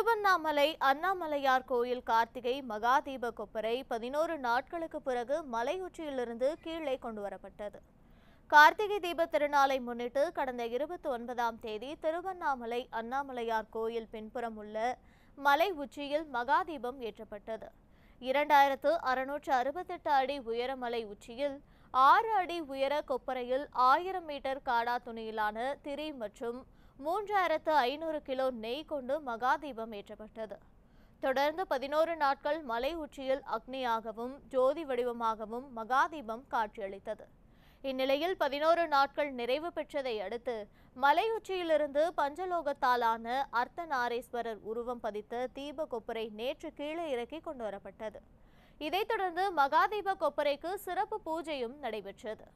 திருவண்ணாமலை அண்ணாமலையார் கோயில் கார்த்திகை மகா தீப கொப்பரை பதினோரு நாட்களுக்கு பிறகு மலையுச்சியிலிருந்து கீழே கொண்டு வரப்பட்டது கார்த்திகை தீப திருநாளை முன்னிட்டு கடந்த இருபத்தி ஒன்பதாம் தேதி திருவண்ணாமலை அண்ணாமலையார் கோயில் பின்புறம் உள்ள மலை உச்சியில் மகா தீபம் ஏற்றப்பட்டது இரண்டாயிரத்து அறுநூற்று அறுபத்தெட்டு அடி உயர மலை உச்சியில் ஆறு அடி உயர கொப்பரையில் ஆயிரம் மீட்டர் காடா துணியிலான திரி மற்றும் மூன்றாயிரத்து ஐநூறு கிலோ நெய் கொண்டு மகாதீபம் ஏற்றப்பட்டது தொடர்ந்து பதினோரு நாட்கள் மலை உச்சியில் அக்னியாகவும் ஜோதி வடிவமாகவும் மகாதீபம் காட்சியளித்தது இந்நிலையில் பதினோரு நாட்கள் நிறைவு பெற்றதை அடுத்து மலை உச்சியிலிருந்து பஞ்சலோகத்தாலான அர்த்தநாரேஸ்வரர் உருவம் பதித்த தீப கொப்பரை நேற்று கீழே இறக்கி கொண்டு வரப்பட்டது இதைத் தொடர்ந்து மகாதீப கொப்பரைக்கு சிறப்பு பூஜையும் நடைபெற்றது